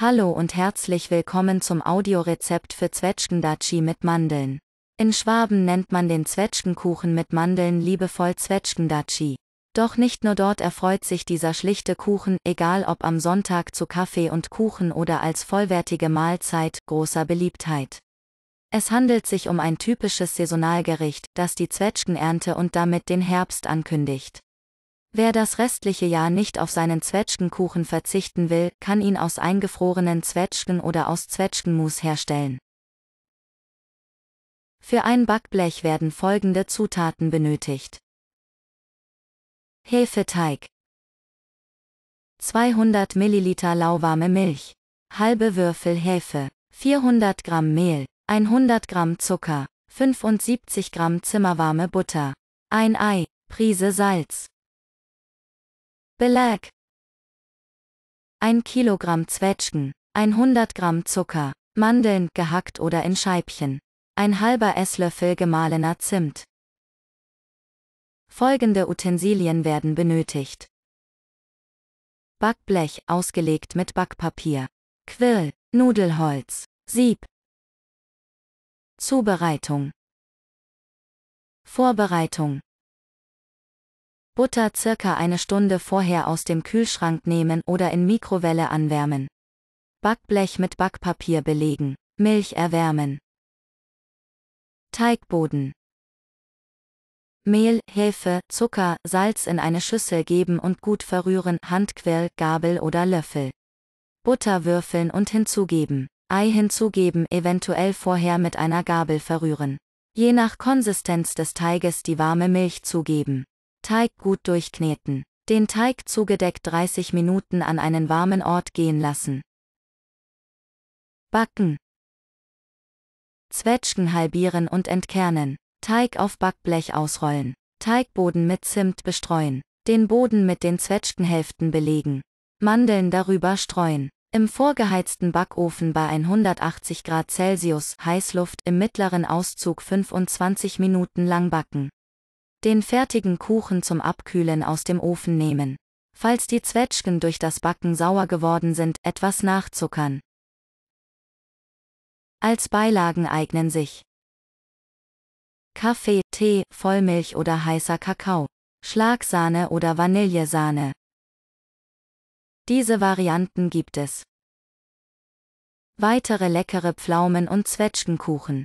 Hallo und herzlich willkommen zum Audiorezept für Zwetschgendatschi mit Mandeln. In Schwaben nennt man den Zwetschgenkuchen mit Mandeln liebevoll Zwetschgendatschi. Doch nicht nur dort erfreut sich dieser schlichte Kuchen, egal ob am Sonntag zu Kaffee und Kuchen oder als vollwertige Mahlzeit, großer Beliebtheit. Es handelt sich um ein typisches Saisonalgericht, das die Zwetschgenernte und damit den Herbst ankündigt. Wer das restliche Jahr nicht auf seinen Zwetschgenkuchen verzichten will, kann ihn aus eingefrorenen Zwetschgen oder aus Zwetschgenmus herstellen. Für ein Backblech werden folgende Zutaten benötigt. Hefeteig 200 ml lauwarme Milch, halbe Würfel Hefe, 400 g Mehl, 100 g Zucker, 75 g zimmerwarme Butter, ein Ei, Prise Salz, Belag. Ein Kilogramm Zwetschgen, 100 Gramm Zucker, Mandeln gehackt oder in Scheibchen, ein halber Esslöffel gemahlener Zimt. Folgende Utensilien werden benötigt. Backblech ausgelegt mit Backpapier, Quirl, Nudelholz, Sieb. Zubereitung. Vorbereitung Butter circa eine Stunde vorher aus dem Kühlschrank nehmen oder in Mikrowelle anwärmen. Backblech mit Backpapier belegen. Milch erwärmen. Teigboden. Mehl, Hefe, Zucker, Salz in eine Schüssel geben und gut verrühren, Handquirl, Gabel oder Löffel. Butter würfeln und hinzugeben. Ei hinzugeben, eventuell vorher mit einer Gabel verrühren. Je nach Konsistenz des Teiges die warme Milch zugeben. Teig gut durchkneten. Den Teig zugedeckt 30 Minuten an einen warmen Ort gehen lassen. Backen. Zwetschgen halbieren und entkernen. Teig auf Backblech ausrollen. Teigboden mit Zimt bestreuen. Den Boden mit den Zwetschgenhälften belegen. Mandeln darüber streuen. Im vorgeheizten Backofen bei 180 Grad Celsius Heißluft im mittleren Auszug 25 Minuten lang backen. Den fertigen Kuchen zum Abkühlen aus dem Ofen nehmen. Falls die Zwetschgen durch das Backen sauer geworden sind, etwas nachzuckern. Als Beilagen eignen sich Kaffee, Tee, Vollmilch oder heißer Kakao, Schlagsahne oder Vanillesahne. Diese Varianten gibt es. Weitere leckere Pflaumen und Zwetschgenkuchen.